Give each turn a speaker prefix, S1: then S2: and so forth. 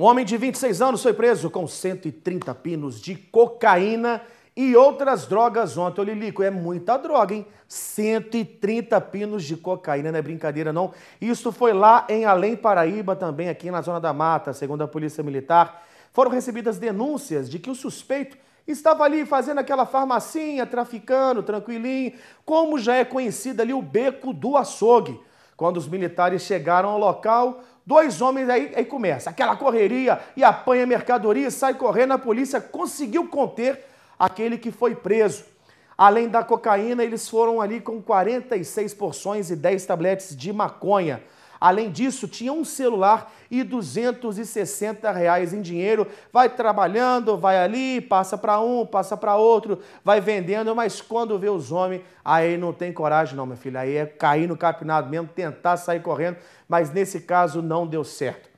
S1: Um homem de 26 anos foi preso com 130 pinos de cocaína e outras drogas ontem. Ô Lilico, é muita droga, hein? 130 pinos de cocaína, não é brincadeira não. Isso foi lá em Além Paraíba, também aqui na Zona da Mata, segundo a Polícia Militar. Foram recebidas denúncias de que o suspeito estava ali fazendo aquela farmacinha, traficando, tranquilinho, como já é conhecido ali o Beco do Açougue. Quando os militares chegaram ao local, Dois homens aí, aí começa aquela correria e apanha mercadoria, sai correndo, a polícia conseguiu conter aquele que foi preso. Além da cocaína, eles foram ali com 46 porções e 10 tabletes de maconha. Além disso, tinha um celular e 260 reais em dinheiro. Vai trabalhando, vai ali, passa para um, passa para outro, vai vendendo, mas quando vê os homens, aí não tem coragem não, meu filho. Aí é cair no capinado mesmo, tentar sair correndo, mas nesse caso não deu certo.